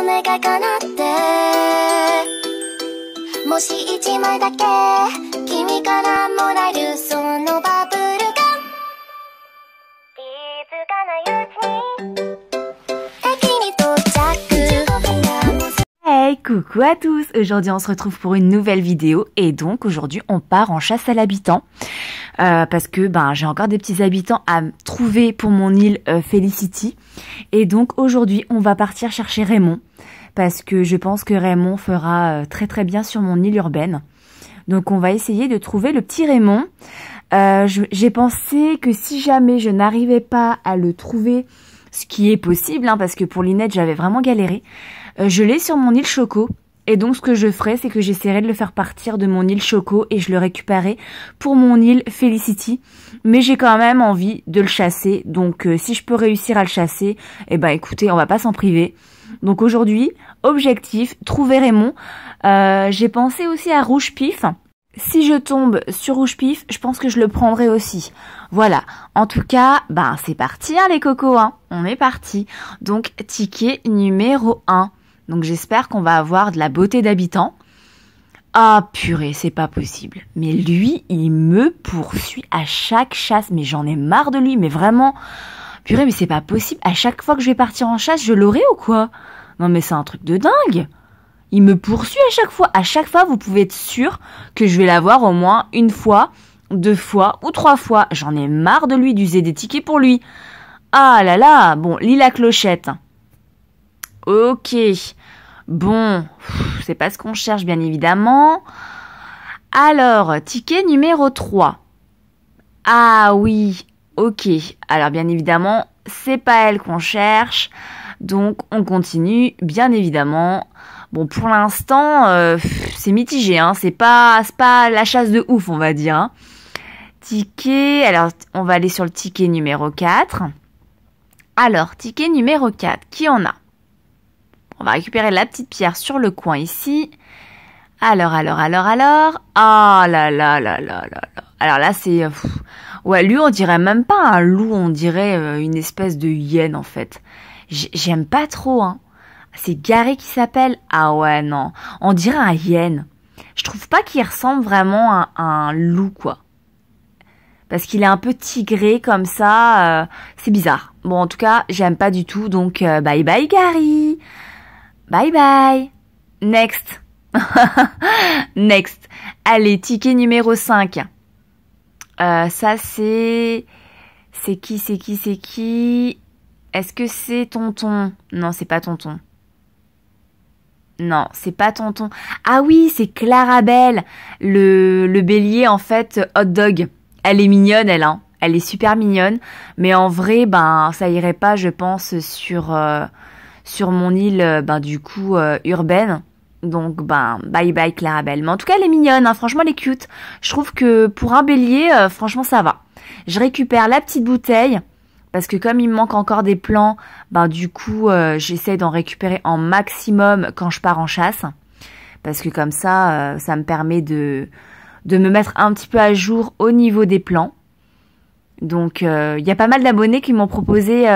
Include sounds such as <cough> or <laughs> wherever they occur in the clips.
Hey, coucou à tous Aujourd'hui on se retrouve pour une nouvelle vidéo et donc aujourd'hui on part en chasse à l'habitant euh, parce que ben j'ai encore des petits habitants à trouver pour mon île euh, Felicity et donc aujourd'hui on va partir chercher Raymond parce que je pense que Raymond fera euh, très très bien sur mon île urbaine. Donc on va essayer de trouver le petit Raymond. Euh, j'ai pensé que si jamais je n'arrivais pas à le trouver, ce qui est possible, hein, parce que pour Linette j'avais vraiment galéré, euh, je l'ai sur mon île Choco. Et donc ce que je ferai, c'est que j'essaierai de le faire partir de mon île Choco et je le récupérerai pour mon île Felicity. Mais j'ai quand même envie de le chasser, donc si je peux réussir à le chasser, eh ben écoutez, on va pas s'en priver. Donc aujourd'hui, objectif, trouver Raymond. Euh, j'ai pensé aussi à Rouge Pif. Si je tombe sur Rouge Pif, je pense que je le prendrai aussi. Voilà. En tout cas, ben c'est parti hein, les cocos, hein. On est parti. Donc ticket numéro 1. Donc j'espère qu'on va avoir de la beauté d'habitant. Ah purée, c'est pas possible. Mais lui, il me poursuit à chaque chasse. Mais j'en ai marre de lui, mais vraiment. Purée, mais c'est pas possible. À chaque fois que je vais partir en chasse, je l'aurai ou quoi Non, mais c'est un truc de dingue. Il me poursuit à chaque fois. À chaque fois, vous pouvez être sûr que je vais l'avoir au moins une fois, deux fois ou trois fois. J'en ai marre de lui, d'user des tickets pour lui. Ah là là, bon, lis la clochette. Ok. Bon, c'est pas ce qu'on cherche bien évidemment. Alors, ticket numéro 3. Ah oui, Ok, alors bien évidemment, c'est pas elle qu'on cherche. Donc on continue, bien évidemment. Bon, pour l'instant, euh, c'est mitigé, hein. C'est pas, pas la chasse de ouf, on va dire. Hein. Ticket, alors on va aller sur le ticket numéro 4. Alors, ticket numéro 4, qui en a On va récupérer la petite pierre sur le coin ici. Alors, alors, alors, alors. Ah oh là là là là là là. Alors là, c'est... Ouais, lui, on dirait même pas un loup, on dirait euh, une espèce de hyène en fait. J'aime pas trop, hein. C'est Gary qui s'appelle Ah ouais, non. On dirait un hyène. Je trouve pas qu'il ressemble vraiment à, un loup, quoi. Parce qu'il est un peu tigré comme ça. Euh, c'est bizarre. Bon, en tout cas, j'aime pas du tout, donc euh, bye bye Gary. Bye bye. Next. <laughs> Next. Allez, ticket numéro 5. Euh, ça, c'est... C'est qui, c'est qui, c'est qui Est-ce que c'est tonton Non, c'est pas tonton. Non, c'est pas tonton. Ah oui, c'est Clarabelle, le, le bélier, en fait, hot dog. Elle est mignonne, elle, hein. Elle est super mignonne. Mais en vrai, ben, ça irait pas, je pense, sur, euh, sur mon île, euh, ben, du coup, urbaine. Donc ben bye bye Clarabelle. Mais en tout cas elle est mignonne, hein. franchement elle est cute. Je trouve que pour un bélier, euh, franchement ça va. Je récupère la petite bouteille. Parce que comme il me manque encore des plans, ben du coup euh, j'essaie d'en récupérer en maximum quand je pars en chasse. Parce que comme ça, euh, ça me permet de, de me mettre un petit peu à jour au niveau des plans. Donc il y a pas mal d'abonnés qui m'ont proposé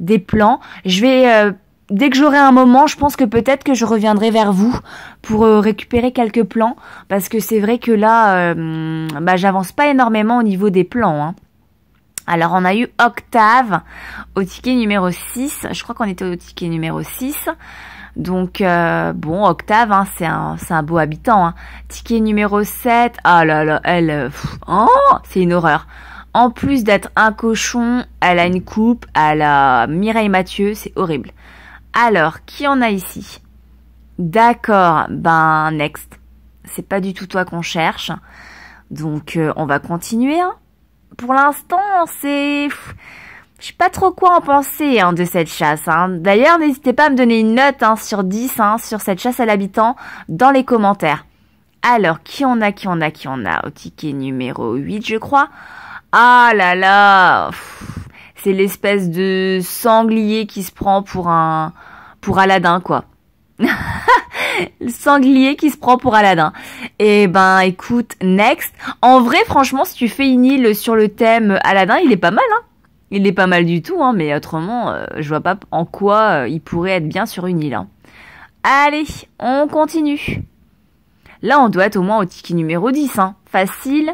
des plans. Je vais dès que j'aurai un moment, je pense que peut-être que je reviendrai vers vous pour euh, récupérer quelques plans, parce que c'est vrai que là, euh, bah, j'avance pas énormément au niveau des plans. Hein. Alors on a eu Octave au ticket numéro 6, je crois qu'on était au ticket numéro 6. Donc euh, bon, Octave, hein, c'est un, un beau habitant. Hein. Ticket numéro 7, ah là là, elle, oh, c'est une horreur. En plus d'être un cochon, elle a une coupe, elle a Mireille Mathieu, c'est horrible. Alors, qui en a ici D'accord, ben next. C'est pas du tout toi qu'on cherche. Donc euh, on va continuer. Hein. Pour l'instant, c'est... Je sais pas trop quoi en penser hein, de cette chasse. Hein. D'ailleurs, n'hésitez pas à me donner une note sur 10 sur cette chasse à l'habitant dans les commentaires. Alors, qui en a, qui en a, qui en a Au ticket numéro 8, je crois. Ah là là c'est l'espèce de sanglier qui se prend pour un pour Aladdin quoi. <laughs> le sanglier qui se prend pour Aladdin. Et eh ben écoute, next. En vrai, franchement, si tu fais une île sur le thème Aladdin, il est pas mal, hein. Il est pas mal du tout, hein, mais autrement, euh, je vois pas en quoi euh, il pourrait être bien sur une île. Hein. Allez, on continue. Là, on doit être au moins au ticket numéro 10, hein. Facile.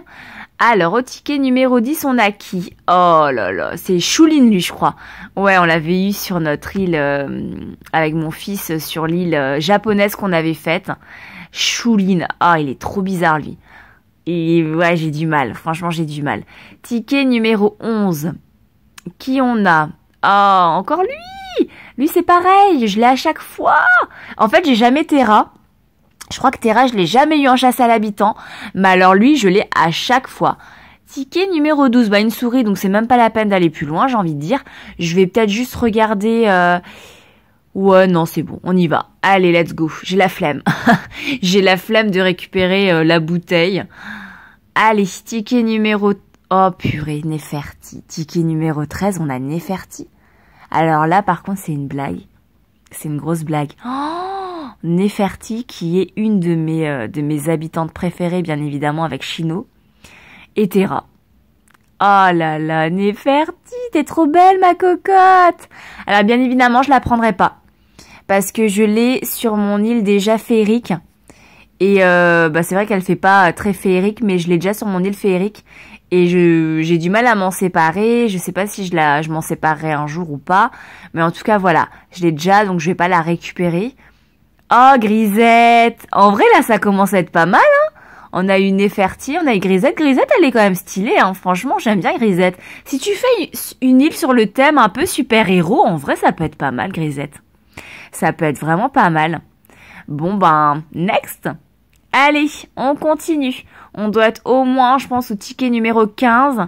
Alors, au ticket numéro 10, on a qui Oh là là, c'est Chouline, lui, je crois. Ouais, on l'avait eu sur notre île, euh, avec mon fils, euh, sur l'île euh, japonaise qu'on avait faite. Chouline, ah, oh, il est trop bizarre, lui. Et ouais, j'ai du mal, franchement, j'ai du mal. Ticket numéro 11, qui on a Oh, encore lui Lui, c'est pareil, je l'ai à chaque fois. En fait, j'ai jamais Terra. Je crois que Terra, je l'ai jamais eu en chasse à l'habitant, mais alors lui, je l'ai à chaque fois. Ticket numéro 12, bah une souris, donc c'est même pas la peine d'aller plus loin, j'ai envie de dire. Je vais peut-être juste regarder... Euh... Ouais, non, c'est bon, on y va. Allez, let's go. J'ai la flemme. <laughs> j'ai la flemme de récupérer euh, la bouteille. Allez, ticket numéro... Oh purée, Neferti. Ticket numéro 13, on a Neferti. Alors là, par contre, c'est une blague. C'est une grosse blague. Oh Neferti, qui est une de mes, euh, de mes habitantes préférées, bien évidemment, avec Chino. Et Terra. Oh là là, Neferti, t'es trop belle, ma cocotte Alors, bien évidemment, je la prendrai pas. Parce que je l'ai sur mon île déjà féerique. Et euh, bah, c'est vrai qu'elle fait pas euh, très féerique, mais je l'ai déjà sur mon île féerique et j'ai du mal à m'en séparer. Je sais pas si je la je m'en séparerai un jour ou pas, mais en tout cas voilà, je l'ai déjà donc je vais pas la récupérer. Oh Grisette, en vrai là ça commence à être pas mal. Hein on a eu Neferti, on a eu Grisette. Grisette, elle est quand même stylée, hein. franchement, j'aime bien Grisette. Si tu fais une île sur le thème un peu super-héros, en vrai, ça peut être pas mal, Grisette. Ça peut être vraiment pas mal. Bon, ben, next Allez, on continue. On doit être au moins, je pense, au ticket numéro 15.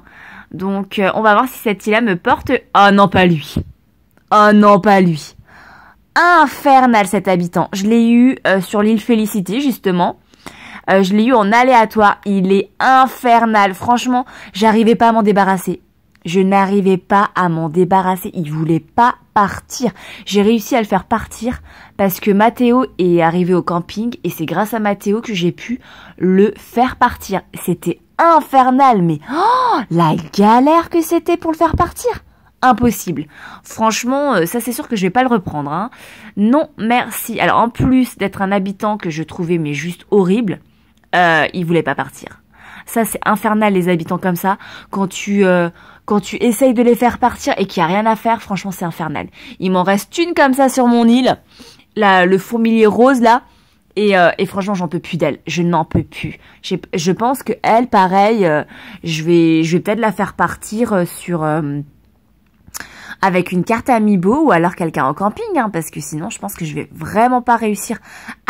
Donc, euh, on va voir si cette île-là me porte... oh, non, pas lui. oh, non, pas lui. Infernal cet habitant. Je l'ai eu euh, sur l'île Félicité, justement. Euh, je l'ai eu en aléatoire. Il est infernal. Franchement, j'arrivais pas à m'en débarrasser. Je n'arrivais pas à m'en débarrasser. Il voulait pas partir. J'ai réussi à le faire partir parce que Mathéo est arrivé au camping et c'est grâce à Mathéo que j'ai pu le faire partir. C'était infernal, mais oh, la galère que c'était pour le faire partir impossible. Franchement, euh, ça c'est sûr que je vais pas le reprendre. Hein. Non, merci. Alors en plus d'être un habitant que je trouvais mais juste horrible, euh, il voulait pas partir. Ça c'est infernal les habitants comme ça. Quand tu euh, quand tu essayes de les faire partir et qu'il n'y a rien à faire, franchement, c'est infernal. Il m'en reste une comme ça sur mon île, là, le fourmilier rose, là. Et, euh, et franchement, j'en peux plus d'elle. Je n'en peux plus. Je pense que elle, pareil, euh, je vais, je vais peut-être la faire partir euh, sur avec une carte Amiibo ou alors quelqu'un en camping, hein, parce que sinon je pense que je vais vraiment pas réussir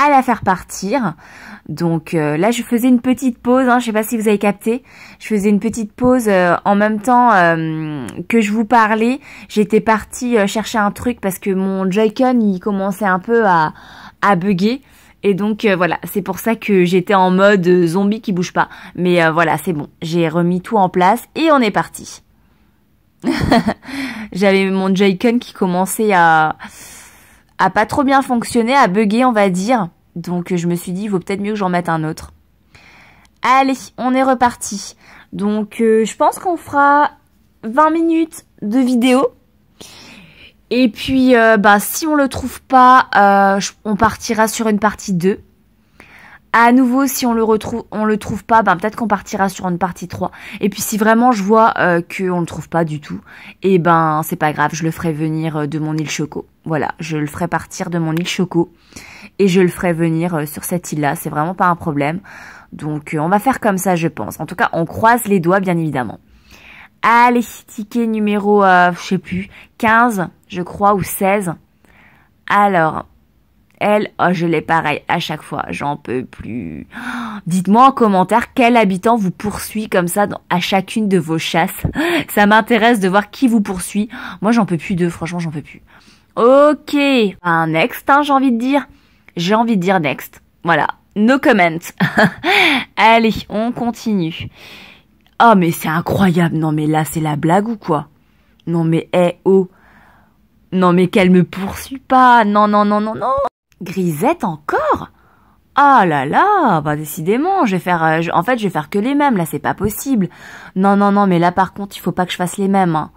à la faire partir. Donc euh, là je faisais une petite pause, hein, je sais pas si vous avez capté, je faisais une petite pause euh, en même temps euh, que je vous parlais. J'étais partie chercher un truc parce que mon Joy-Con il commençait un peu à, à bugger. Et donc voilà, c'est pour ça que j'étais en mode zombie qui bouge pas. Mais voilà, c'est bon, j'ai remis tout en place et on est parti. <laughs> J'avais mon jaycon qui commençait à, à pas trop bien fonctionner, à bugger, on va dire. Donc je me suis dit, il vaut peut-être mieux que j'en mette un autre. Allez, on est reparti. Donc euh, je pense qu'on fera 20 minutes de vidéo. Et puis, euh, bah, si on le trouve pas, euh, on partira sur une partie 2 à nouveau, si on le retrouve, on le trouve pas, ben peut-être qu'on partira sur une partie 3. Et puis si vraiment je vois euh, qu'on le trouve pas du tout, et eh ben c'est pas grave, je le ferai venir euh, de mon île Choco. Voilà, je le ferai partir de mon île Choco et je le ferai venir euh, sur cette île-là. C'est vraiment pas un problème. Donc euh, on va faire comme ça, je pense. En tout cas, on croise les doigts, bien évidemment. Allez, ticket numéro, je sais plus, 15, je crois, ou 16. Alors, elle, oh, je l'ai pareil à chaque fois, j'en peux plus. Dites-moi en commentaire quel habitant vous poursuit comme ça à chacune de vos chasses. <gasps> Ça m'intéresse de voir qui vous poursuit. Moi, j'en peux plus d'eux, franchement, j'en peux plus. Ok, un next, hein, j'ai envie de dire. J'ai envie de dire next. Voilà, no comment. <laughs> Allez, on continue. Oh, mais c'est incroyable. Non, mais là, c'est la blague ou quoi Non, mais eh, oh. Non, mais qu'elle me poursuit pas. Non, non, non, non, non. Grisette encore Ah là là, bah décidément, je vais faire, euh, en fait, je vais faire que les mêmes. Là, c'est pas possible. Non, non, non, mais là, par contre, il faut pas que je fasse les mêmes. Hein.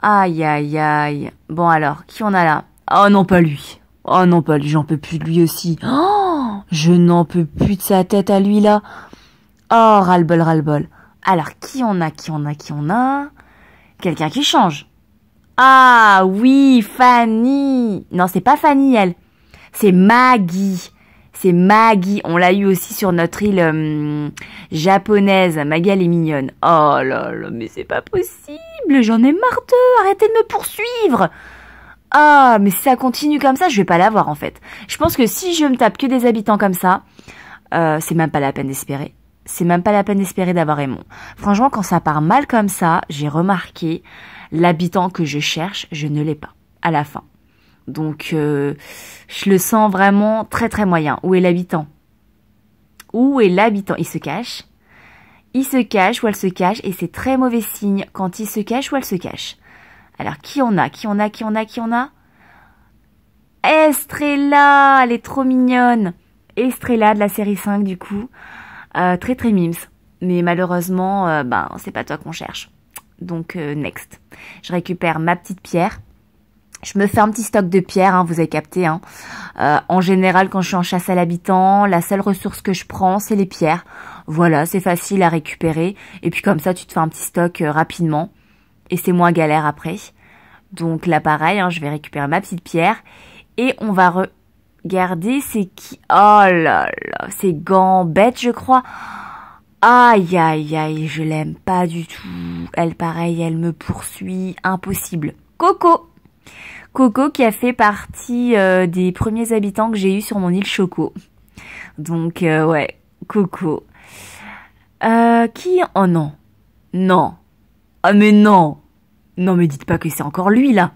Aïe, aïe, aïe. Bon alors, qui on a là Oh non, pas lui. Oh non, pas lui. J'en peux plus de lui aussi. Oh, je n'en peux plus de sa tête à lui là. Oh, ras-le-bol, ras-le-bol. Alors, qui on a, qui on a, qui on a Quelqu'un qui change. Ah oui, Fanny. Non, c'est pas Fanny, elle. C'est Maggie. C'est Maggie. On l'a eu aussi sur notre île euh, japonaise. Maggie, elle est mignonne. Oh là là, mais c'est pas possible. J'en ai marre d'eux. Arrêtez de me poursuivre. Ah, mais si ça continue comme ça, je vais pas l'avoir en fait. Je pense que si je me tape que des habitants comme ça, euh, c'est même pas la peine d'espérer. C'est même pas la peine d'espérer d'avoir Raymond. Franchement, quand ça part mal comme ça, j'ai remarqué l'habitant que je cherche, je ne l'ai pas à la fin. Donc, euh, je le sens vraiment très très moyen. Où est l'habitant Où est l'habitant Il se cache. Il se cache ou elle se cache et c'est très mauvais signe quand il se cache ou elle se cache. Alors, qui on a Qui on a Qui on a Qui on a Estrella Elle est trop mignonne Estrella de la série 5 du coup. Euh, très très mimes. Mais malheureusement, euh, ben, c'est pas toi qu'on cherche. Donc, next. Je récupère ma petite pierre. Je me fais un petit stock de pierres, hein, vous avez capté. Hein. Euh, en général, quand je suis en chasse à l'habitant, la seule ressource que je prends, c'est les pierres. Voilà, c'est facile à récupérer. Et puis comme ça, tu te fais un petit stock euh, rapidement. Et c'est moins galère après. Donc là, pareil, hein, je vais récupérer ma petite pierre. Et on va regarder, c'est qui... Oh là là, c'est Gambette, je crois. Aïe, aïe, aïe, je l'aime pas du tout. Elle, pareil, elle me poursuit. Impossible. Coco Coco qui a fait partie euh, des premiers habitants que j'ai eu sur mon île Choco. Donc euh, ouais, Coco. Euh, qui Oh non. Non. Ah mais non. Non mais dites pas que c'est encore lui là.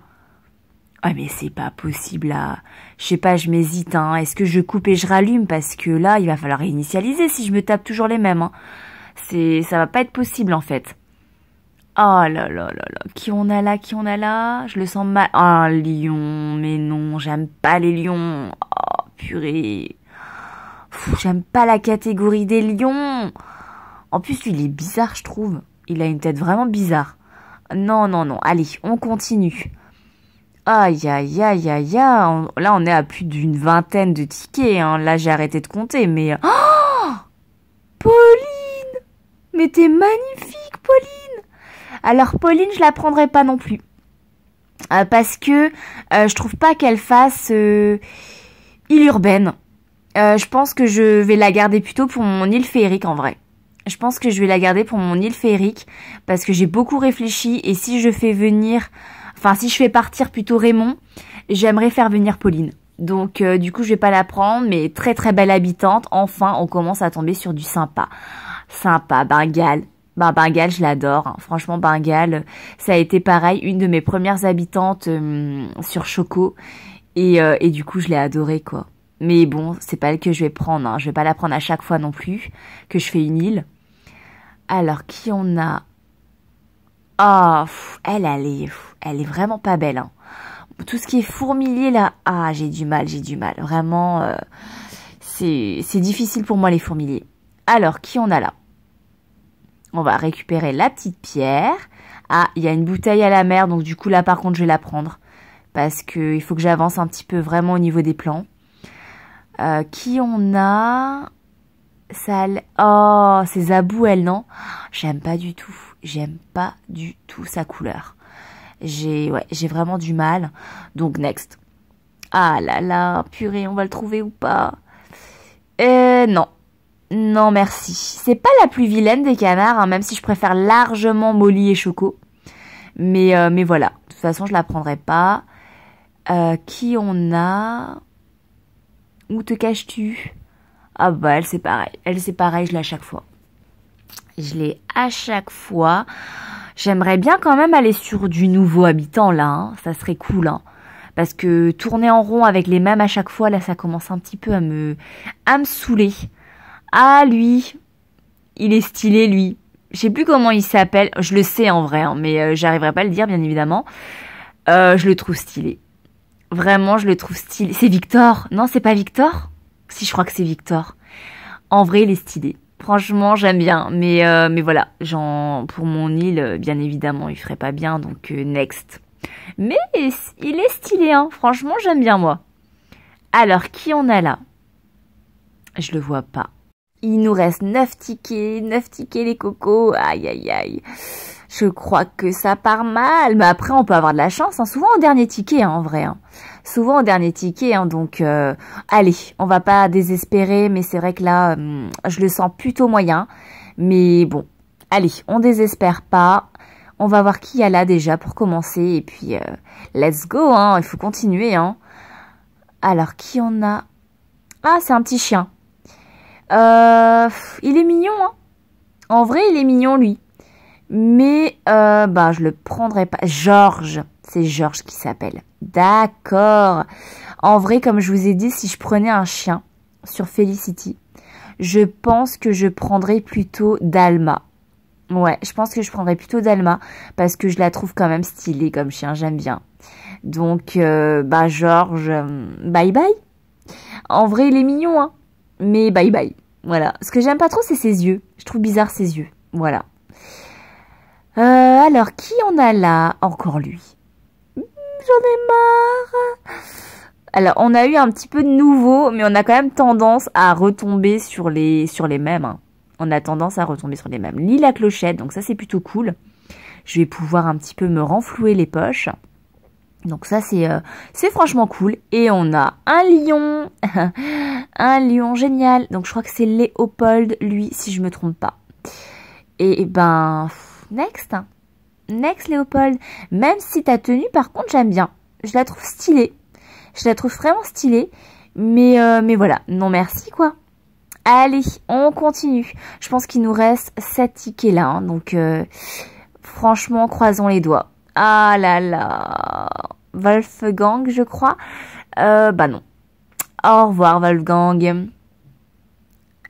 Ah mais c'est pas possible là. Je sais pas, je m'hésite. Hein. Est-ce que je coupe et je rallume parce que là il va falloir réinitialiser si je me tape toujours les mêmes. Hein. C'est, ça va pas être possible en fait. Oh là là là là, qui on a là, qui on a là Je le sens mal. Ah, lion, mais non, j'aime pas les lions. Oh, purée. J'aime pas la catégorie des lions. En plus, il est bizarre, je trouve. Il a une tête vraiment bizarre. Non, non, non. Allez, on continue. Aïe, aïe, aïe, aïe, Là, on est à plus d'une vingtaine de tickets. Hein. Là, j'ai arrêté de compter, mais... Oh Pauline Mais t'es magnifique, Pauline alors Pauline, je la prendrai pas non plus. Euh, parce que je euh, je trouve pas qu'elle fasse euh, île urbaine. je pense que je vais la garder plutôt pour mon île féerique en vrai. Je pense que je vais la garder pour mon île féerique parce que j'ai beaucoup réfléchi et si je fais venir, enfin si je fais partir plutôt Raymond, j'aimerais faire venir Pauline. Donc du coup je vais pas la prendre, mais très très belle habitante. Enfin on commence à tomber sur du sympa. Sympa, Bengale, bah Bengale, je l'adore. Hein. Franchement, Bengale, ça a été pareil, une de mes premières habitantes euh, sur Choco. Euh, et, du coup, je l'ai adorée, quoi. Mais bon, c'est pas elle que je vais prendre. Hein. Je vais pas la prendre à chaque fois non plus que je fais une île. Alors, qui on a Ah, oh, elle, elle est, elle est vraiment pas belle. Hein. Tout ce qui est fourmilier là, ah, j'ai du mal, j'ai du mal. Vraiment, euh, c'est difficile pour moi les fourmiliers. Alors, qui on a là on va récupérer la petite pierre. Ah, il y a une bouteille à la mer, donc du coup là par contre je vais la prendre. Parce il faut que j'avance un petit peu vraiment au niveau des plans. Euh, qui on a Sale. Oh, c'est Zabou, elle, non J'aime pas du tout. J'aime pas du tout sa couleur. J'ai ouais, j'ai vraiment du mal. Donc next. Ah là là, purée, on va le trouver ou pas Euh non, non merci. C'est pas la plus vilaine des canards, hein, même si je préfère largement Molly et Choco. Mais, euh, mais voilà, de toute façon je la prendrai pas. Euh, qui on a Où te caches-tu Ah bah elle c'est pareil. Elle c'est pareil, je l'ai à chaque fois. Je l'ai à chaque fois. J'aimerais bien quand même aller sur du nouveau habitant là, hein. ça serait cool. Hein. Parce que tourner en rond avec les mêmes à chaque fois, là ça commence un petit peu à me, à me saouler. Ah lui, il est stylé lui. Je sais plus comment il s'appelle. Je le sais en vrai, hein, mais euh, j'arriverai pas à le dire bien évidemment. Euh, je le trouve stylé. Vraiment, je le trouve stylé. C'est Victor. Non, c'est pas Victor. Si je crois que c'est Victor. En vrai, il est stylé. Franchement, j'aime bien. Mais, euh, mais voilà, j'en pour mon île, bien évidemment, il ferait pas bien. Donc, next. Mais il est stylé, hein. Franchement, j'aime bien, moi. Alors, qui on a là Je le vois pas. Il nous reste 9 tickets, 9 tickets les cocos. Aïe, aïe, aïe. Je crois que ça part mal. Mais après, on peut avoir de la chance. Hein. Souvent au dernier ticket, hein, en vrai. Hein. Souvent au dernier ticket. Hein. donc, euh, allez, on va pas désespérer. Mais c'est vrai que là, hum, je le sens plutôt moyen. Mais bon, allez, on désespère pas. On va voir qui y a là déjà pour commencer. Et puis, euh, let's go. Hein. Il faut continuer. Alors, qui on a Ah, c'est un petit chien. Euh, il est mignon, hein. En vrai, il est mignon, lui. Mais, euh, bah, je le prendrai pas. Georges, c'est Georges qui s'appelle. D'accord. En vrai, comme je vous ai dit, si je prenais un chien sur Felicity, je pense que je prendrais plutôt Dalma. Ouais, je pense que je prendrais plutôt Dalma parce que je la trouve quand même stylée comme chien, j'aime bien. Donc, euh, bah, Georges, euh, bye bye. En vrai, il est mignon, hein. Mais bye bye. Voilà. Ce que j'aime pas trop, c'est ses yeux. Je trouve bizarre ses yeux. Voilà. Euh, alors, qui on a là Encore lui. Hmm, j'en ai marre. Alors, on a eu un petit peu de nouveau, mais on a quand même tendance à retomber sur les, sur les mêmes. Hein. On a tendance à retomber sur les mêmes. Lila clochette, donc ça c'est plutôt cool. Je vais pouvoir un petit peu me renflouer les poches. Donc ça c'est euh, c'est franchement cool et on a un lion <laughs> un lion génial donc je crois que c'est Léopold lui si je me trompe pas et, ben next hein. next Léopold même si ta tenue par contre j'aime bien je la trouve stylée je la trouve vraiment stylée mais euh, mais voilà non merci quoi allez on continue je pense qu'il nous reste cette ticket là hein. donc euh, franchement croisons les doigts ah là là, Wolfgang, je crois. Euh, bah non. Au revoir, Wolfgang.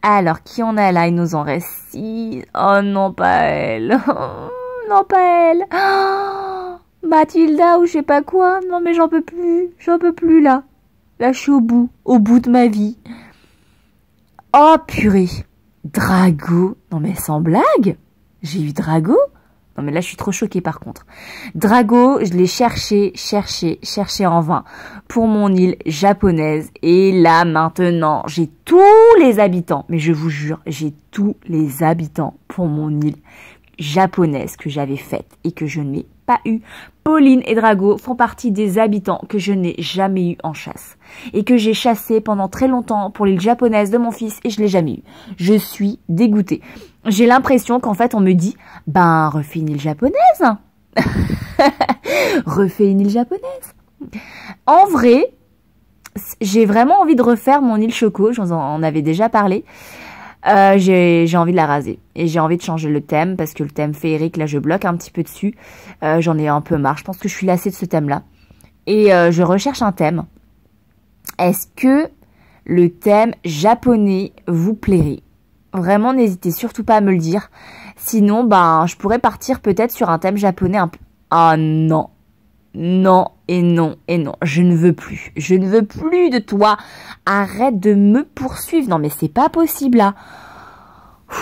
Alors, qui en a là Il nous en reste six. Oh non, pas elle. <laughs> non, pas elle. <gasps> Mathilda ou je sais pas quoi. Non, mais j'en peux plus. J'en peux plus là. Là, je suis au bout. Au bout de ma vie. Oh purée. Drago. Non, mais sans blague. J'ai eu Drago. Non mais là, je suis trop choquée par contre. Drago, je l'ai cherché, cherché, cherché en vain pour mon île japonaise. Et là, maintenant, j'ai tous les habitants. Mais je vous jure, j'ai tous les habitants pour mon île japonaise que j'avais faite et que je n'ai pas eu. Pauline et Drago font partie des habitants que je n'ai jamais eu en chasse et que j'ai chassé pendant très longtemps pour l'île japonaise de mon fils et je l'ai jamais eu. Je suis dégoûtée. J'ai l'impression qu'en fait on me dit ben refais une île japonaise. <laughs> refais une île japonaise. En vrai, j'ai vraiment envie de refaire mon île Choco, j'en avais déjà parlé euh, j'ai envie de la raser. Et j'ai envie de changer le thème parce que le thème féerique, là, je bloque un petit peu dessus. Euh, j'en ai un peu marre. Je pense que je suis lassée de ce thème-là. Et euh, je recherche un thème. Est-ce que le thème japonais vous plairait Vraiment, n'hésitez surtout pas à me le dire. Sinon, ben, je pourrais partir peut-être sur un thème japonais un peu... Ah non, non et non et non, je ne veux plus, je ne veux plus de toi, arrête de me poursuivre, non mais c'est pas possible là. Hein.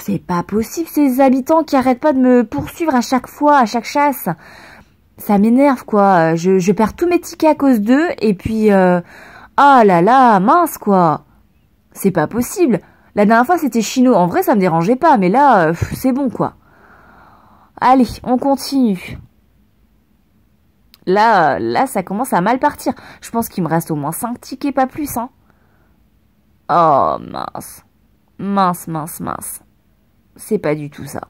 C'est pas possible ces habitants qui arrêtent pas de me poursuivre à chaque fois, à chaque chasse. Ça m'énerve quoi, je, perds tous mes tickets à cause d'eux et puis... Euh, ah là là, mince quoi. C'est pas possible. La dernière fois c'était Chino, en vrai ça me dérangeait pas, mais là c'est bon quoi. Allez, on continue. Là, là, ça commence à mal partir. Je pense qu'il me reste au moins 5 tickets, pas plus, hein. Oh, mince. Mince, mince, mince. C'est pas du tout ça.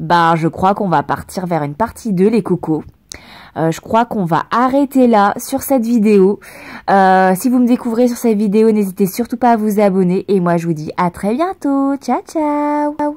Bah, je crois qu'on va partir vers une partie 2, les cocos. Euh, je crois qu'on va arrêter là sur cette vidéo. Euh, si vous me découvrez sur cette vidéo, n'hésitez surtout pas à vous abonner. Et moi, je vous dis à très bientôt. Ciao, ciao